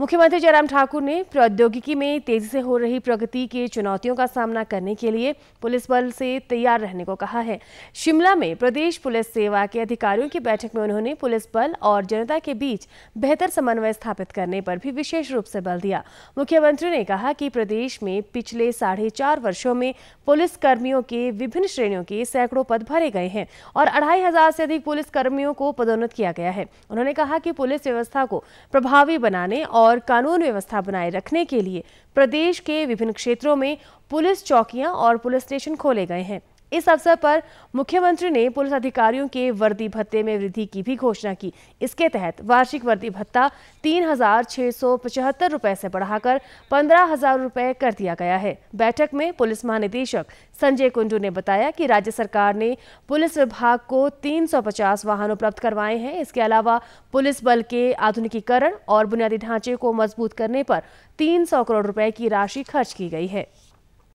मुख्यमंत्री जयराम ठाकुर ने प्रौद्योगिकी में तेजी से हो रही प्रगति की चुनौतियों का सामना करने के लिए पुलिस बल से तैयार रहने को कहा है शिमला में प्रदेश पुलिस सेवा के अधिकारियों की बैठक में उन्होंने पुलिस बल और जनता के बीच बेहतर समन्वय स्थापित करने पर भी विशेष रूप से बल दिया मुख्यमंत्री ने कहा कि प्रदेश में पिछले साढ़े चार वर्षो में पुलिस कर्मियों के विभिन्न श्रेणियों के सैकड़ों पद भरे गए हैं और अढ़ाई हजार से अधिक पुलिस कर्मियों को पदोन्नत किया गया है उन्होंने कहा कि पुलिस व्यवस्था को प्रभावी बनाने और और कानून व्यवस्था बनाए रखने के लिए प्रदेश के विभिन्न क्षेत्रों में पुलिस चौकियां और पुलिस स्टेशन खोले गए हैं इस अवसर पर मुख्यमंत्री ने पुलिस अधिकारियों के वर्दी भत्ते में वृद्धि की भी घोषणा की इसके तहत वार्षिक वर्दी भत्ता तीन हजार छह सौ पचहत्तर रूपए से बढ़ाकर पंद्रह हजार रूपए कर दिया गया है बैठक में पुलिस महानिदेशक संजय कुंडू ने बताया कि राज्य सरकार ने पुलिस विभाग को 350 वाहन उपलब्ध करवाए हैं इसके अलावा पुलिस बल के आधुनिकीकरण और बुनियादी ढांचे को मजबूत करने पर सौ करोड़ रूपए की राशि खर्च की गई है